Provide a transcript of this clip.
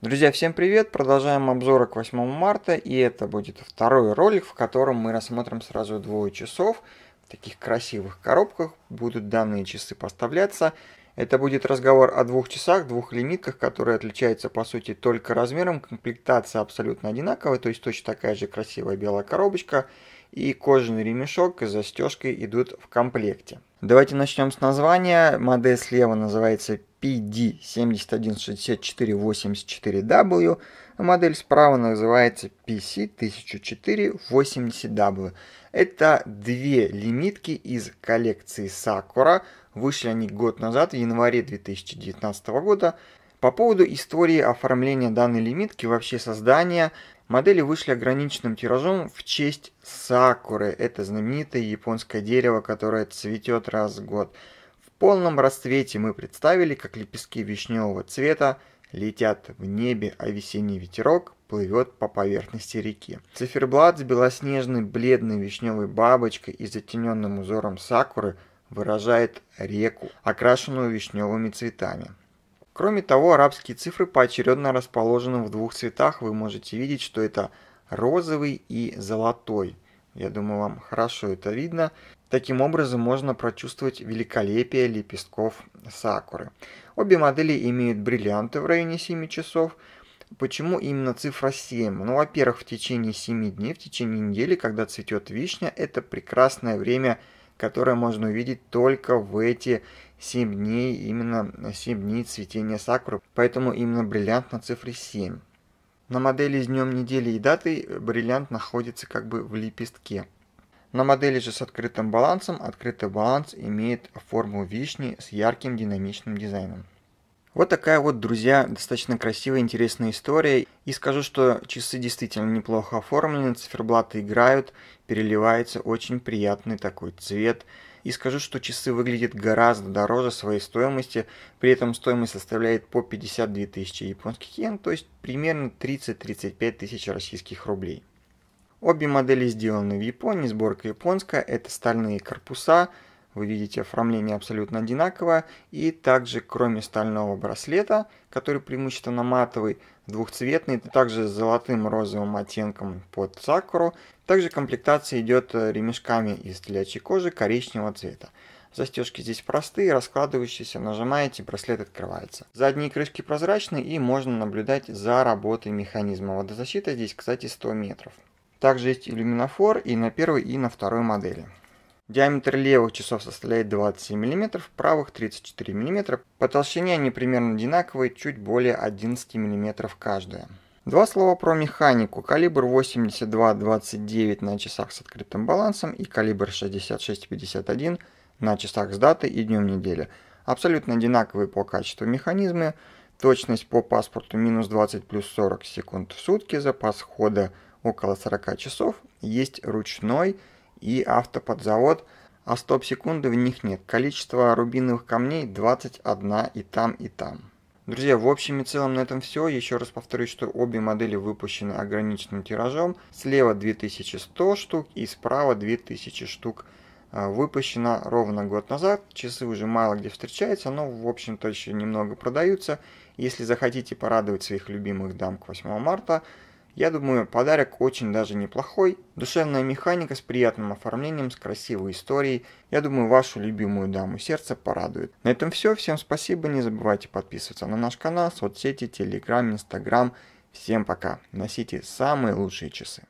Друзья, всем привет! Продолжаем обзоры к 8 марта, и это будет второй ролик, в котором мы рассмотрим сразу двое часов. В таких красивых коробках будут данные часы поставляться. Это будет разговор о двух часах, двух лимитках, которые отличаются по сути только размером. Комплектация абсолютно одинаковая, то есть точно такая же красивая белая коробочка и кожаный ремешок с застежкой идут в комплекте. Давайте начнем с названия. Модель слева называется PD716484W, модель справа называется PC100480W. Это две лимитки из коллекции Sakura. Вышли они год назад, в январе 2019 года. По поводу истории оформления данной лимитки, вообще создания, модели вышли ограниченным тиражом в честь сакуры. Это знаменитое японское дерево, которое цветет раз в год полном расцвете мы представили, как лепестки вишневого цвета летят в небе, а весенний ветерок плывет по поверхности реки. Циферблат с белоснежной бледной вишневой бабочкой и затененным узором сакуры выражает реку, окрашенную вишневыми цветами. Кроме того, арабские цифры поочередно расположены в двух цветах. Вы можете видеть, что это розовый и золотой – я думаю, вам хорошо это видно. Таким образом можно прочувствовать великолепие лепестков сакуры. Обе модели имеют бриллианты в районе 7 часов. Почему именно цифра 7? Ну, во-первых, в течение 7 дней, в течение недели, когда цветет вишня, это прекрасное время, которое можно увидеть только в эти 7 дней, именно 7 дней цветения сакуры. Поэтому именно бриллиант на цифре 7. На модели с днем недели и датой бриллиант находится как бы в лепестке. На модели же с открытым балансом открытый баланс имеет форму вишни с ярким динамичным дизайном. Вот такая вот, друзья, достаточно красивая, интересная история. И скажу, что часы действительно неплохо оформлены, циферблаты играют, переливается очень приятный такой цвет. И скажу, что часы выглядят гораздо дороже своей стоимости, при этом стоимость составляет по 52 тысячи японских йен, то есть примерно 30-35 тысяч российских рублей. Обе модели сделаны в Японии, сборка японская, это стальные корпуса, вы видите, оформление абсолютно одинаковое. И также, кроме стального браслета, который преимущественно матовый, двухцветный, также с золотым розовым оттенком под сакуру. Также комплектация идет э, ремешками из телячьей кожи коричневого цвета. Застежки здесь простые, раскладывающиеся, нажимаете, браслет открывается. Задние крышки прозрачные и можно наблюдать за работой механизма Водозащита Здесь, кстати, 100 метров. Также есть иллюминофор и на первой, и на второй модели. Диаметр левых часов составляет 27 мм, правых 34 мм. По толщине они примерно одинаковые, чуть более 11 мм каждая. Два слова про механику. Калибр 82-29 на часах с открытым балансом и калибр 66-51 на часах с датой и днем недели. Абсолютно одинаковые по качеству механизмы. Точность по паспорту минус 20 плюс 40 секунд в сутки. Запас хода около 40 часов. Есть ручной и автоподзавод, а стоп-секунды в них нет. Количество рубиновых камней 21 и там, и там. Друзья, в общем и целом на этом все. Еще раз повторюсь, что обе модели выпущены ограниченным тиражом. Слева 2100 штук и справа 2000 штук. А, выпущено ровно год назад. Часы уже мало где встречаются, но в общем-то еще немного продаются. Если захотите порадовать своих любимых дам к 8 марта, я думаю, подарок очень даже неплохой. Душевная механика с приятным оформлением, с красивой историей. Я думаю, вашу любимую даму сердца порадует. На этом все. Всем спасибо. Не забывайте подписываться на наш канал, соцсети, Телеграм, Инстаграм. Всем пока. Носите самые лучшие часы.